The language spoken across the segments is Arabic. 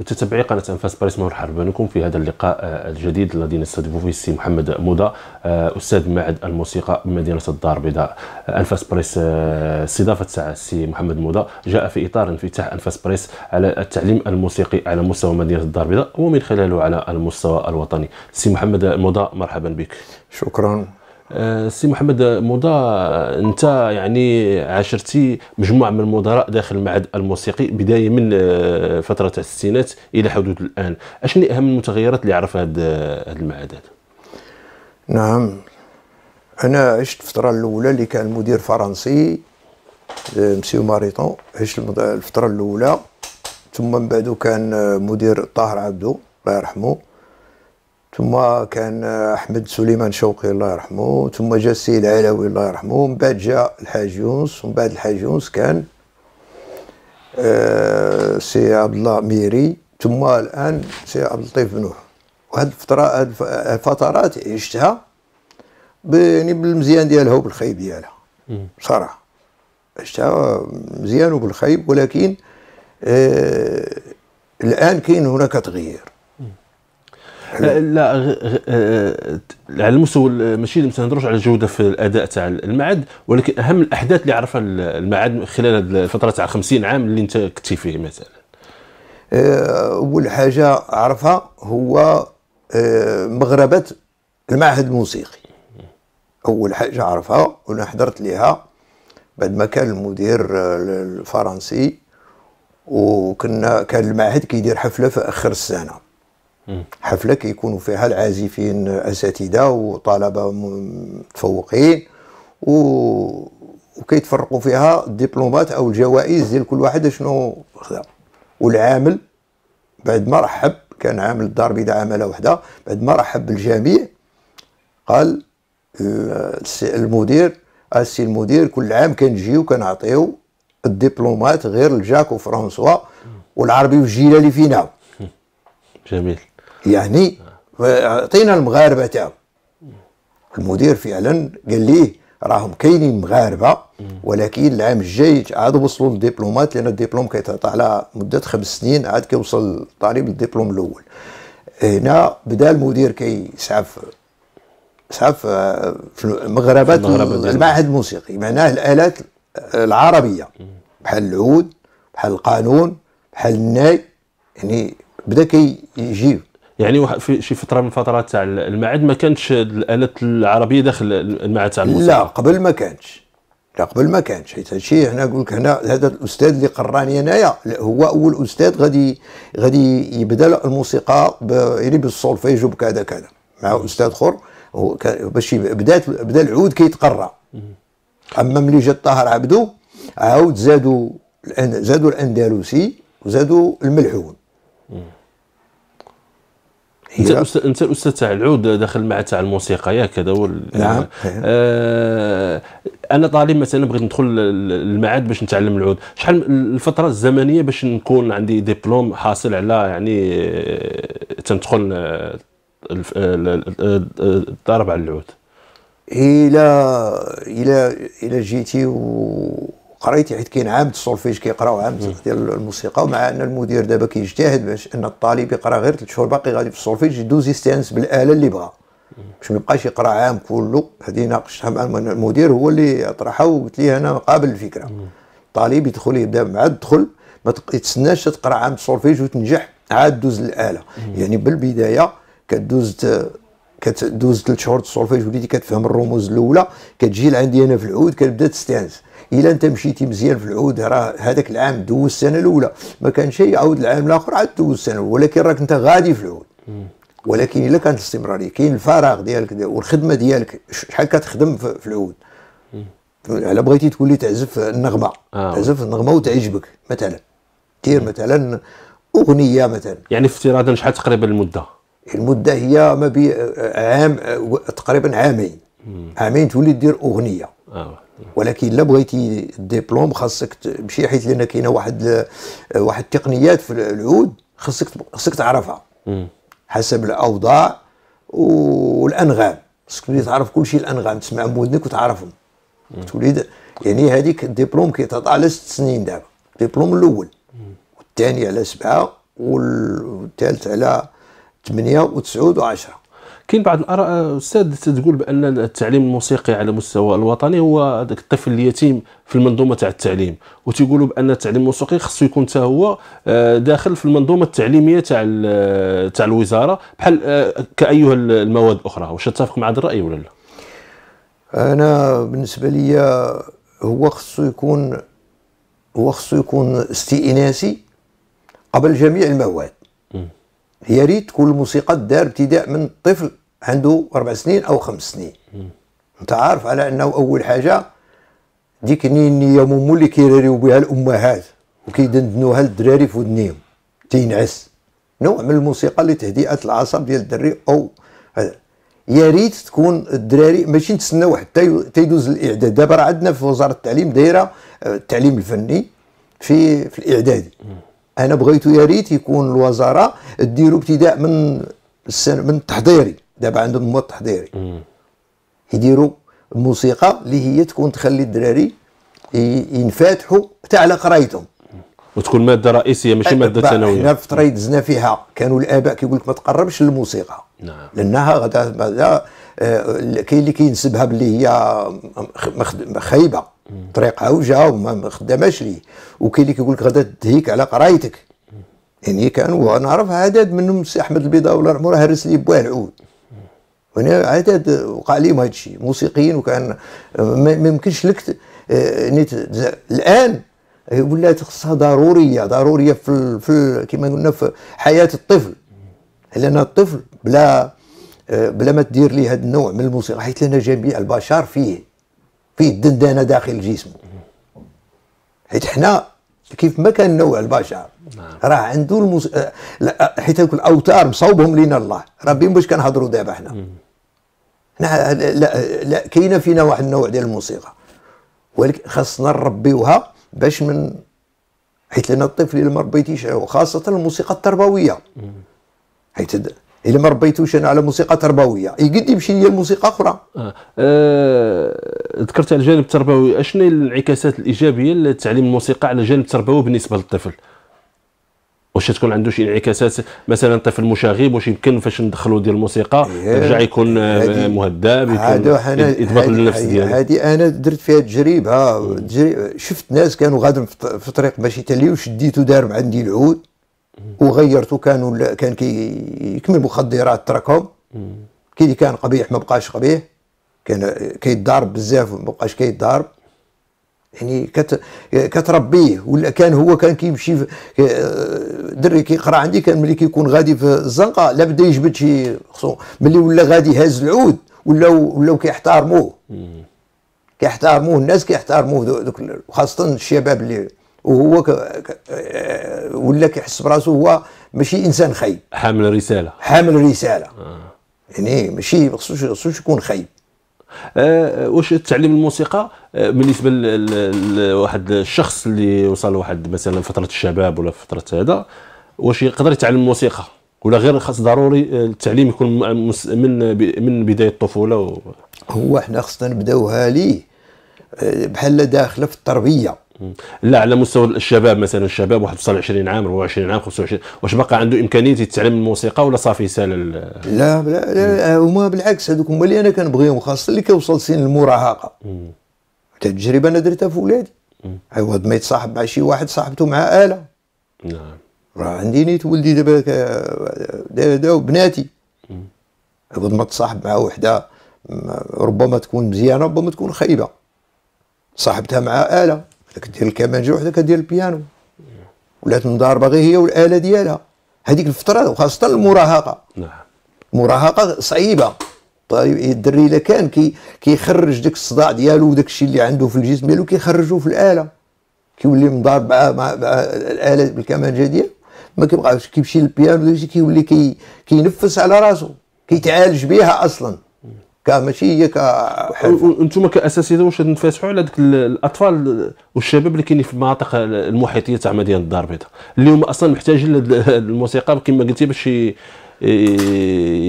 وتتبعي قناة أنفاس باريس مرحبا بكم في هذا اللقاء آه، الجديد الذي نستضيف فيه السي محمد مودا آه، أستاذ معهد الموسيقى بمدينة الدار البيضاء آه، أنفاس باريس استضافة ساعة السي محمد مودا جاء في إطار انفتاح أنفاس باريس على التعليم الموسيقي على مستوى مدينة الدار البيضاء ومن خلاله على المستوى الوطني سي محمد مودا مرحبا بك شكرا آه، سي محمد آه، موضة آه، انت يعني عاشرتي مجموعه من المدراء داخل المعهد الموسيقي بدايه من فتره الستينات الى حدود الان اشنو اهم المتغيرات اللي عرفها هذا المعهد هذا نعم انا عشت الفتره الاولى اللي كان المدير فرنسي مسيو ماريتون عشت الفتره الاولى ثم من بعده كان مدير طاهر عبدو الله يرحمه ثم كان احمد سليمان شوقي الله يرحمه ثم جا السيد علوي الله يرحمه من بعد جا الحاج يونس ومن بعد الحاج يونس كان آه، سي عبد الله ميري ثم الان سي عبد اللطيف بنوح وهاد الفتره هاد الفترات عشتها يعني بالمزيان ديالها وبالخيب ديالها بصراحه عشتها مزيان وبالخيب ولكن آه، الان كاين هناك تغيير لا أه، أه، على المستوى ماشي ما نهضروش على الجوده في الاداء تاع المعهد ولكن اهم الاحداث اللي عرفها المعد خلال الفتره تاع 50 عام اللي انت كنتي فيه مثلا أه، اول حاجه عرفها هو مغربه المعهد الموسيقي اول حاجه عرفها وانا حضرت ليها بعد ما كان المدير الفرنسي وكنا كان المعهد كيدير حفله في اخر السنه حفله كيكونوا فيها العازفين اساتذه وطلبه متفوقين و وكيتفرقوا فيها الدبلومات او الجوائز ديال كل واحد شنو خدا والعامل بعد ما رحب كان عامل الدار البيضاء عمله وحده بعد ما رحب بالجميع قال آه، المدير السي المدير كل عام كنجيو كنعطيو الدبلومات غير لجاك وفرانسوا والعربي والجيلالي فينا جميل يعني اعطينا المغاربه تاعو المدير فعلا قال لي راهم كاينين مغاربه ولكن العام الجاي عاد وصلوا للدبلومات لان الدبلوم كيتعطى على مده خمس سنين عاد كيوصل الطالب للدبلوم الاول هنا بدا المدير كيسعف سعف في مغربات يعني. المعهد الموسيقي معناه الالات العربيه بحال العود بحال القانون بحال الناي يعني بدا كيجيب كي يعني في شي فتره من فترات تاع المعهد ما كانتش الالات العربيه داخل المعهد تاع الموسيقى لا قبل ما كانتش لا قبل ما كانش حيت هادشي حنا نقول لك هنا هذا الاستاذ اللي قراني انايا هو اول استاذ غادي غادي يبدا الموسيقى يعني بالسولفيج وبكذا كذا مع استاذ اخر باش بدات بدا العود كيتقرا اما ملي جا طاهر عبدو عاود زادوا زادوا الاندلسي وزادوا الملحون انت الأستاذ انت الاستاذ تاع العود داخل المعهد تاع الموسيقى ياك هذا هو نعم يعني. آه انا طالب مثلا بغيت ندخل المعهد باش نتعلم العود شحال الفتره الزمنيه باش نكون عندي ديبلوم حاصل على يعني آه، تندخل آه، آه، الضرب على العود الى الى الى جيتي و قريتي يعني حيت كاين عام السولفيج كيقراو عام ديال الموسيقى ومع ان المدير دابا كيجتهد باش ان الطالب يقرا غير ثلاث شهور باقي غادي في السولفيج يدوز يستانس بالاله اللي بغا باش ما يبقاش يقرا عام كله هذه ناقشتها مع المدير هو اللي طرحها وقلت ليه انا قابل الفكره الطالب يدخل يبدا مع الدخل ما يتسناش تقرا عام السولفيج وتنجح عاد دوز للاله يعني بالبدايه كدوز كتدوز ثلاث شهور السولفيج وليتي كتفهم الرموز الاولى كتجي لعندي انا في العود كتبدا تستانس الا انت مشيتي مزيان في العود راه هذاك العام دوز السنه الاولى ما كان شيء عاود العام الاخر عاد دوز السنه ولكن راك انت غادي في العود ولكن الا كانت الاستمراريه كاين الفراغ ديالك دي والخدمه ديالك شحال كتخدم في العود على بغيتي تولي تعزف النغمه آه. تعزف النغمه وتعجبك مثلا دير مثلا اغنيه مثلا يعني افتراضا شحال تقريبا المده المده هي ما بين آه، آه، عام آه، تقريبا عامين عامين تولي دير اغنيه آه. ولكن لا بغيتي الدبلوم خاصك تمشي حيت لان كاينه واحد واحد التقنيات في العود خاصك خاصك تعرفها حسب الاوضاع والانغام خاصك تولي تعرف كل شيء الانغام تسمع بودنك وتعرفهم تولي يعني هذيك الدبلوم كيتعطى على ست سنين دابا الدبلوم الاول والثاني على سبعه والثالث على ثمانيه وتسعود وعشره كاين بعض الاراء استاذ تقول بان التعليم الموسيقي على مستوى الوطني هو داك الطفل اليتيم في المنظومه تاع التعليم وتيقولوا بان التعليم الموسيقي خصو يكون حتى هو آه، داخل في المنظومه التعليميه تاع تاع الوزاره بحال آه، كايها المواد الاخرى واش تتفق مع هذا الراي ولا لا انا بالنسبه لي هو خصو يكون هو خصو يكون استئناسي قبل جميع المواد يا ريت تكون الموسيقى دار ابتداء من طفل عنده اربع سنين او خمس سنين انت عارف على انه اول حاجه ديك النية مومو اللي كيراريو بها الامهات وكيدندنوها للدراري في ودنيهم تينعس نوع من الموسيقى لتهدئه العصب ديال الدري او هذا يا ريت تكون الدراري ماشي نتسناو حتى تيدوز الاعداد دابا راه عندنا في وزاره التعليم دايره آه، التعليم الفني في في الاعدادي انا بغيتو يا ريت يكون الوزاره ديروا ابتداء من السنة من التحضيري دابا عندهم مو التحضيري يديروا الموسيقى اللي هي تكون تخلي الدراري ينفتحوا حتى على قرايتهم وتكون ماده رئيسيه ماشي ماده ثانويه حنا في طريق دزنا فيها كانوا الاباء كيقول لك ما تقربش للموسيقى نعم لانها غدا آه، كاين اللي كينسبها باللي هي خايبه طريق عوجه وما خداماش ليه وكاين اللي كيقول لك غادا تدهيك على قرايتك يعني كانوا وانا نعرف عدد منهم السي احمد البيضاء الله يرحمه راه هرس لي بواه العود وانا يعني عدد وقع لهم هذا الشيء موسيقيين وكان ما يمكنش لك يعني الان ولات خصها ضروريه ضروريه في الـ في كما قلنا في حياه الطفل لان الطفل بلا آه، بلا ما تدير لي هذا النوع من الموسيقى حيت لنا جميع البشر فيه فيه الدندانه داخل جسمه حيت حنا كيف ما كان نوع البشر نعم. راه عنده المس... آه، حيت الاوتار مصوبهم لنا الله ربي باش كنهضروا دابا حنا حنا آه، لا, لا كاينه فينا واحد النوع ديال الموسيقى ولكن خاصنا نربيوها باش من حيت لان الطفل اللي ما ربيتيش وخاصه الموسيقى التربويه حيت إلا ما ربيتوش انا على موسيقى تربويه يقد إيه، يمشي ليا الموسيقى اخرى آه. آه. ذكرت الجانب التربوي اشنو الانعكاسات الايجابيه لتعليم الموسيقى على الجانب التربوي بالنسبه للطفل واش تكون عنده شي انعكاسات مثلا طفل مشاغب واش يمكن فاش ندخلوا ديال الموسيقى يرجع إيه، يكون آه، مهذب يكون يضبط النفس ديالو هذه انا درت فيها تجربه شفت ناس كانوا غادر في طريق باش تالي شديته دار عندي العود وغيرته كانوا كان كي يكمل مخدرات تركهم كي اللي كان قبيح ما بقاش قبيح كان كيتضارب بزاف ما بقاش كيتضارب يعني كت كتربيه ولا كان هو كان كيمشي دري كيقرا عندي كان ملي كيكون غادي في الزنقه لا بدا يجبد شي خصو ملي ولا غادي هاز العود ولاو ولاو كيحتارموه كيحتارموه الناس كيحتارموه دوك وخاصه الشباب اللي وهو ك... آه، ولا كيحس براسو هو ماشي انسان خايب حامل رساله حامل رساله آه. يعني ماشي ما خصوش يكون خايب أه, آه، واش تعليم الموسيقى أه بالنسبه لواحد الشخص اللي وصل لواحد مثلا فتره الشباب ولا فتره هذا واش يقدر يتعلم الموسيقى ولا غير خاص ضروري آه، التعليم يكون من من بدايه الطفوله و... هو حنا خصنا نبداوها ليه بحال داخله في التربيه لا على مستوى الشباب مثلا الشباب واحد وصل 20 عام 24 عام 25 واش باقي عنده امكانيه يتعلم الموسيقى ولا صافي سال لا لا, لا هما بالعكس هذوك هما اللي انا كنبغيهم خاصه اللي كيوصل سن المراهقه حتى التجربه انا درتها في ولادي عوض ما يتصاحب مع شي واحد صاحبته مع اله نعم راه عندي نيت ولدي دابا بناتي عوض ما تصاحب مع وحده ربما تكون مزيانه ربما تكون خايبه صاحبتها مع اله ذاك ديال الكمانجه وحده كدير البيانو ولات مضاربه غير هي والاله ديالها هذيك الفتره وخاصه المراهقه نعم المراهقه صعيبه طيب إيه الدري الا كان كي كيخرج داك الصداع ديالو وداك الشيء اللي عنده في الجسم ديالو كيخرجوه في الاله كيولي مضارب مع مع الاله بالكمانجه ديالو ما كيبقاش كيمشي للبيانو كيولي كينفس على راسو كيتعالج بها اصلا هي كا انتم كاساتذه واش تنفتحوا على ديك الاطفال والشباب اللي كاينين في المناطق المحيطيه تاع مدينه الدار البيضاء اللي هما اصلا محتاجين للموسيقى كما قلتي باش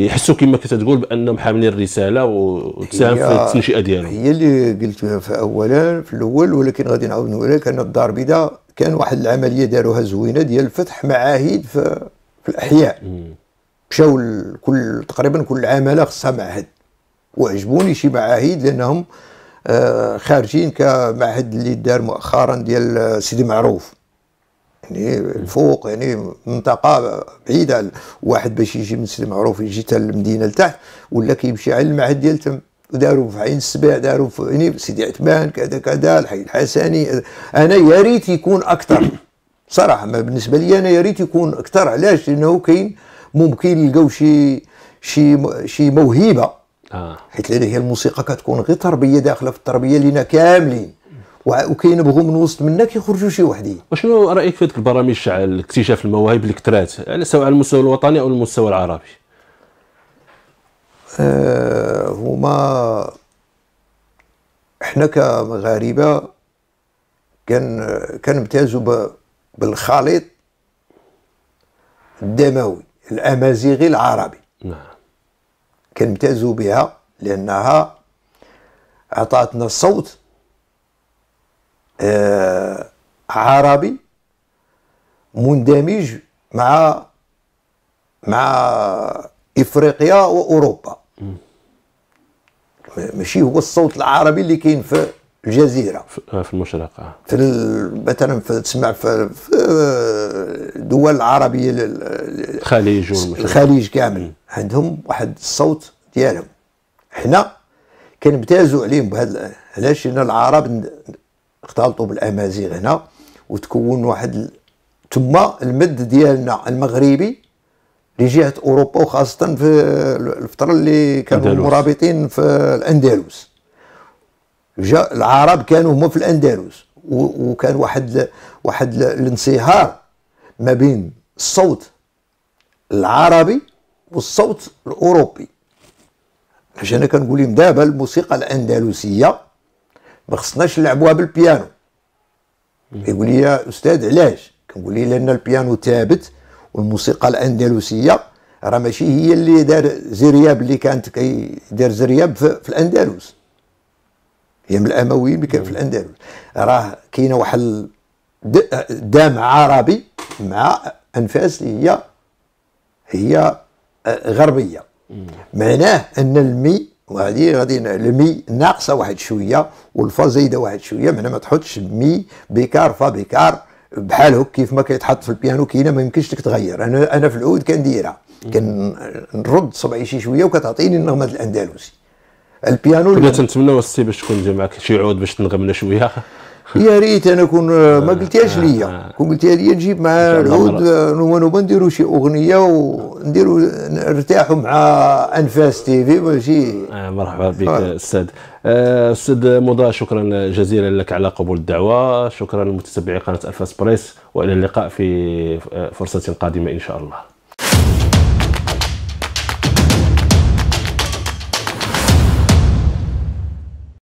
يحسوا كما كنت تقول بانهم حاملين الرساله وتساهم في التنشئه ديالهم هي اللي قلتها في اولا في الاول ولكن غادي نعاود نقول لك ان الدار البيضاء كان واحد العمليه داروها زوينه ديال فتح معاهد في, في الاحياء مشاو كل تقريبا كل عماله خصها معهد وعجبوني شي معاهد لانهم آه، خارجين كمعهد اللي دار مؤخرا ديال آه، سيدي معروف يعني الفوق يعني منطقه بعيده واحد باش يجي من سيدي معروف يجي حتى للمدينه لتحت ولا كيمشي على المعهد ديال تم داروا في عين السبع داروا في يعني سيدي عثمان كذا كذا الحي الحسني آه، انا يا ريت يكون اكثر صراحه ما بالنسبه لي انا يا ريت يكون اكثر علاش لانه كاين ممكن يلقاو شي شي شي موهبه آه. حيت هي الموسيقى كتكون غير تربيه داخله في التربيه لينا كاملين وكينبغوا من وسط منا كيخرجوا شي وحدين وشنو رايك في البرامج على اكتشاف المواهب اللي كثرات على سواء على المستوى الوطني او المستوى العربي آه هما حنا كمغاربه كان كنمتازوا بالخليط الدموي الامازيغي العربي نعم كنمتازوا بها لأنها عطاتنا صوت آه عربي مندمج مع مع افريقيا واوروبا ماشي هو الصوت العربي اللي كاين في الجزيره في آه، المشرق آه. في مثلا تسمع في, الدول العربيه الخليج الخليج كامل عندهم واحد الصوت ديالهم حنا كنمتازوا عليهم بهذا علاش هنا العرب اختلطوا بالامازيغ هنا وتكون واحد ثم المد ديالنا المغربي لجهه اوروبا وخاصه في الفتره اللي كانوا مرابطين في الاندلس جا العرب كانوا هما في الاندلس وكان واحد واحد الانصهار ما بين الصوت العربي والصوت الاوروبي باش انا كنقول لهم دابا الموسيقى الاندلسيه ما خصناش نلعبوها بالبيانو يقول لي يا استاذ علاش كنقول لي لان البيانو ثابت والموسيقى الاندلسيه راه ماشي هي اللي دار زرياب اللي كانت كيدير زرياب في الاندلس هي من الامويين اللي كان في الاندلس راه كاينه واحد الدم عربي مع انفاس اللي هي هي آه، غربيه معناه ان المي وهذه غادي المي ناقصه واحد شويه والفا زايده واحد شويه معناه ما تحطش مي بكار فا بكار بحال هك كيف ما كيتحط في البيانو كاينه ما يمكنش لك تغير انا انا في العود كنديرها كنرد صبعي شي شويه وكتعطيني النغمه الاندلسي البيانو كنا تنتمناو السي باش تكون معك شي عود باش تنغمنا شويه يا ريت انا كون آه. ما قلتيهاش ليا آه. كون قلتيها ليا نجيب مع العود آه، نوما نوما نديرو شي اغنيه ونديرو نرتاحوا مع انفاس تي في ماشي مرحبا بك استاذ استاذ مضى شكرا جزيلا لك على قبول الدعوه شكرا لمتتبعي قناه الفاس بريس والى اللقاء في فرصه قادمه ان شاء الله